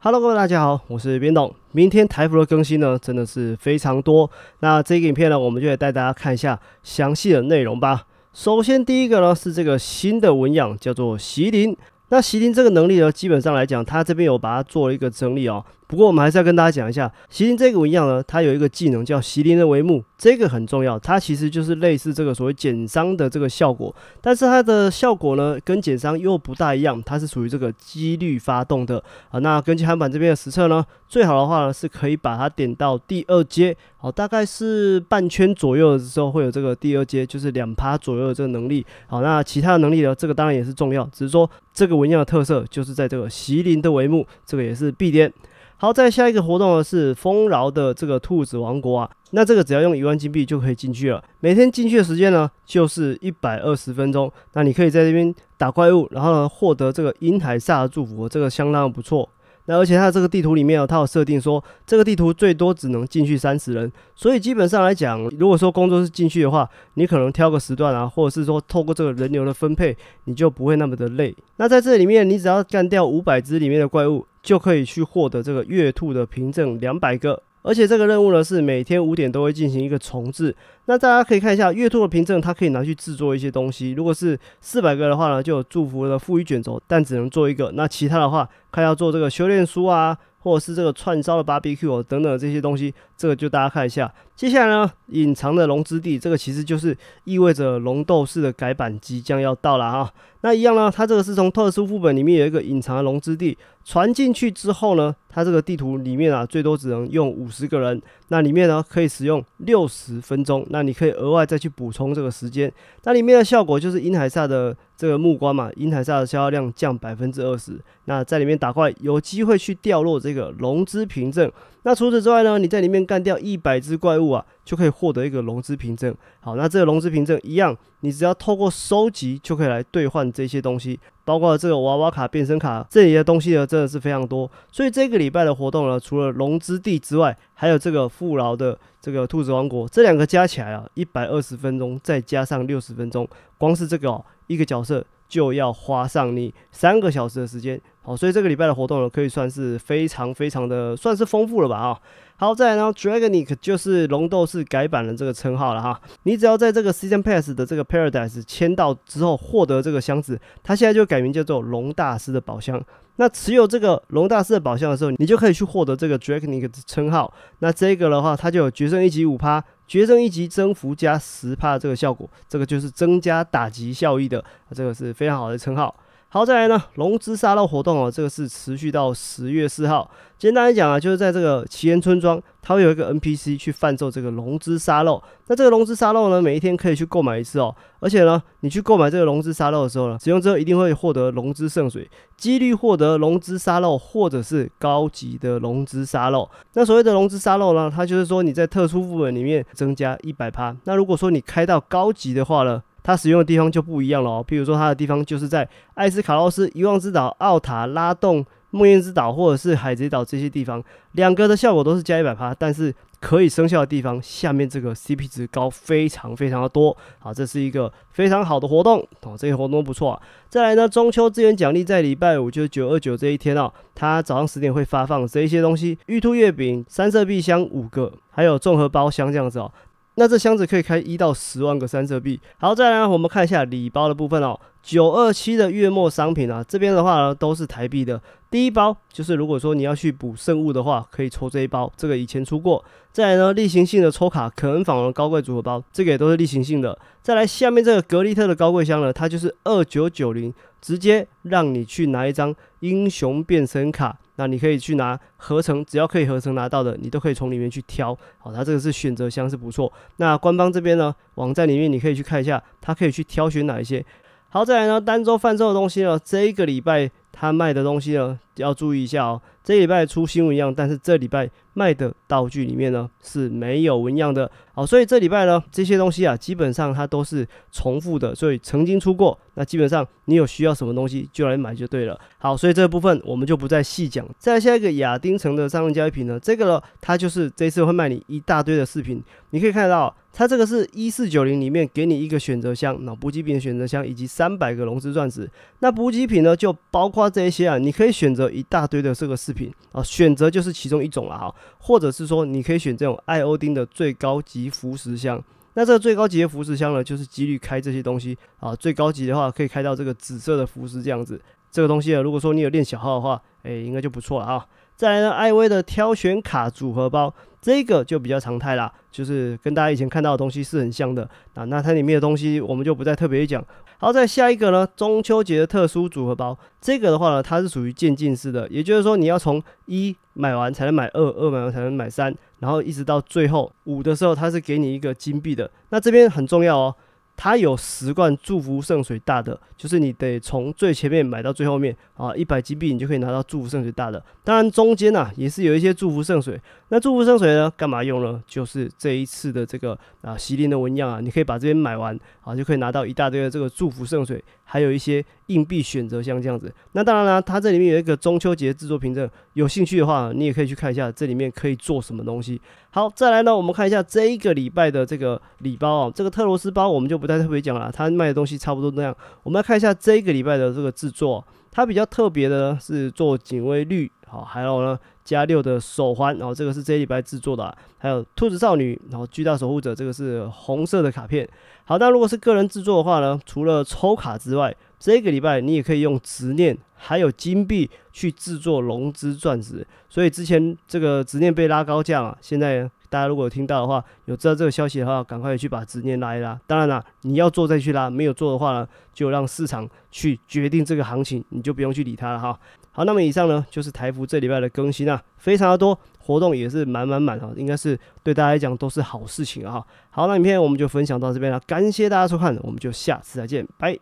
Hello，各位大家好，我是边董。明天台服的更新呢，真的是非常多。那这个影片呢，我们就来带大家看一下详细的内容吧。首先第一个呢，是这个新的纹样，叫做席林。那席林这个能力呢，基本上来讲，它这边有把它做了一个整理哦。不过我们还是要跟大家讲一下席琳这个纹样呢，它有一个技能叫席琳的帷幕，这个很重要。它其实就是类似这个所谓减伤的这个效果，但是它的效果呢跟减伤又不大一样，它是属于这个几率发动的啊。那根据韩版这边的实测呢，最好的话呢是可以把它点到第二阶，好，大概是半圈左右的时候会有这个第二阶，就是两趴左右的这个能力。好，那其他能力呢，这个当然也是重要，只是说这个纹样的特色就是在这个席琳的帷幕，这个也是必点。好，再下一个活动呢是丰饶的这个兔子王国啊，那这个只要用一万金币就可以进去了。每天进去的时间呢就是一百二十分钟，那你可以在这边打怪物，然后呢获得这个银海萨的祝福，这个相当不错。那而且它这个地图里面哦，它有设定说这个地图最多只能进去三十人，所以基本上来讲，如果说工作室进去的话，你可能挑个时段啊，或者是说透过这个人流的分配，你就不会那么的累。那在这里面，你只要干掉五百只里面的怪物，就可以去获得这个月兔的凭证两百个。而且这个任务呢，是每天五点都会进行一个重置。那大家可以看一下月兔的凭证，它可以拿去制作一些东西。如果是四百个的话呢，就有祝福的富裕卷轴，但只能做一个。那其他的话，看要做这个修炼书啊，或者是这个串烧的 BBQ 等等这些东西。这个就大家看一下。接下来呢，隐藏的龙之地，这个其实就是意味着龙斗士的改版即将要到了啊。那一样呢？它这个是从特殊副本里面有一个隐藏的龙之地传进去之后呢，它这个地图里面啊，最多只能用五十个人。那里面呢可以使用六十分钟，那你可以额外再去补充这个时间。那里面的效果就是银海萨的这个木瓜嘛，银海萨的消耗量降百分之二十。那在里面打怪有机会去掉落这个龙之凭证。那除此之外呢，你在里面干掉一百只怪物啊，就可以获得一个龙之凭证。好，那这个龙之凭证一样，你只要透过收集就可以来兑换。这些东西，包括这个娃娃卡、变身卡，这里的东西呢，真的是非常多。所以这个礼拜的活动呢，除了龙之地之外，还有这个富饶的这个兔子王国，这两个加起来啊，一百二十分钟，再加上六十分钟，光是这个。一个角色就要花上你三个小时的时间，好，所以这个礼拜的活动呢，可以算是非常非常的算是丰富了吧啊。好，再来呢，Dragonic 就是龙斗士改版的这个称号了哈。你只要在这个 Season Pass 的这个 Paradise 签到之后获得这个箱子，它现在就改名叫做龙大师的宝箱。那持有这个龙大师的宝箱的时候，你就可以去获得这个 Dragonic 的称号。那这个的话，它就有决胜一级五趴。决胜一级增幅加十帕这个效果，这个就是增加打击效益的，这个是非常好的称号。好，再来呢，龙之沙漏活动哦，这个是持续到十月四号。简单来讲啊，就是在这个奇岩村庄，它会有一个 NPC 去贩售这个龙之沙漏。那这个龙之沙漏呢，每一天可以去购买一次哦。而且呢，你去购买这个龙之沙漏的时候呢，使用之后一定会获得龙之圣水，几率获得龙之沙漏或者是高级的龙之沙漏。那所谓的龙之沙漏呢，它就是说你在特殊副本里面增加一百趴。那如果说你开到高级的话呢？它使用的地方就不一样了哦，比如说它的地方就是在艾斯卡洛斯遗忘之岛、奥塔拉洞、梦魇之岛或者是海贼岛这些地方，两个的效果都是加一百趴，但是可以生效的地方，下面这个 CP 值高，非常非常的多。好，这是一个非常好的活动哦，这个活动不错。再来呢，中秋资源奖励在礼拜五就是九二九这一天哦，它早上十点会发放这一些东西：玉兔月饼、三色币箱五个，还有综合包箱这样子哦。那这箱子可以开一到十万个三色币。好，再来，我们看一下礼包的部分哦。九二七的月末商品啊，这边的话呢都是台币的。第一包就是，如果说你要去补圣物的话，可以抽这一包。这个以前出过。再来呢，例行性的抽卡，可恩坊的高贵组合包，这个也都是例行性的。再来，下面这个格利特的高贵箱呢，它就是二九九零。直接让你去拿一张英雄变身卡，那你可以去拿合成，只要可以合成拿到的，你都可以从里面去挑。好，它这个是选择箱是不错。那官方这边呢，网站里面你可以去看一下，它可以去挑选哪一些。好，再来呢，单周贩售的东西呢，这个礼拜他卖的东西呢。要注意一下哦，这礼拜出新纹样，但是这礼拜卖的道具里面呢是没有纹样的。好，所以这礼拜呢这些东西啊，基本上它都是重复的，所以曾经出过。那基本上你有需要什么东西就来买就对了。好，所以这部分我们就不再细讲。再下一个亚丁城的商人交易品呢，这个呢它就是这次会卖你一大堆的饰品。你可以看到，它这个是一四九零里面给你一个选择箱，那补给品的选择箱以及三百个龙之钻石。那补给品呢就包括这些啊，你可以选择。一大堆的这个饰品啊，选择就是其中一种了哈，或者是说你可以选这种艾欧丁的最高级浮石箱，那这个最高级的浮石箱呢，就是几率开这些东西啊，最高级的话可以开到这个紫色的浮石这样子，这个东西啊，如果说你有练小号的话，哎，应该就不错了啊。再来呢，艾薇的挑选卡组合包。这个就比较常态啦，就是跟大家以前看到的东西是很像的啊。那它里面的东西我们就不再特别讲。好，再下一个呢，中秋节的特殊组合包，这个的话呢，它是属于渐进式的，也就是说你要从一买完才能买二，二买完才能买三，然后一直到最后五的时候，它是给你一个金币的。那这边很重要哦。它有十罐祝福圣水大的，就是你得从最前面买到最后面啊，一百金币你就可以拿到祝福圣水大的。当然中间呢也是有一些祝福圣水，那祝福圣水呢干嘛用呢？就是这一次的这个啊麒麟的纹样啊，你可以把这边买完啊，就可以拿到一大堆的这个祝福圣水。还有一些硬币选择像这样子，那当然啦，它这里面有一个中秋节制作凭证，有兴趣的话，你也可以去看一下这里面可以做什么东西。好，再来呢，我们看一下这一个礼拜的这个礼包啊，这个特罗斯包我们就不再特别讲了，它卖的东西差不多那样。我们来看一下这一个礼拜的这个制作，它比较特别的是做警卫绿，好，还有呢。加六的手环，然后这个是这礼拜制作的，还有兔子少女，然后巨大守护者，这个是红色的卡片。好，那如果是个人制作的话呢，除了抽卡之外，这个礼拜你也可以用执念还有金币去制作龙之钻石。所以之前这个执念被拉高价嘛，现在。大家如果有听到的话，有知道这个消息的话，赶快去把执念拉一拉。当然啦，你要做再去拉，没有做的话呢，就让市场去决定这个行情，你就不用去理它了哈。好，那么以上呢就是台服这礼拜的更新啊，非常的多，活动也是满满满哈，应该是对大家来讲都是好事情啊。好，那影片我们就分享到这边了，感谢大家收看，我们就下次再见，拜。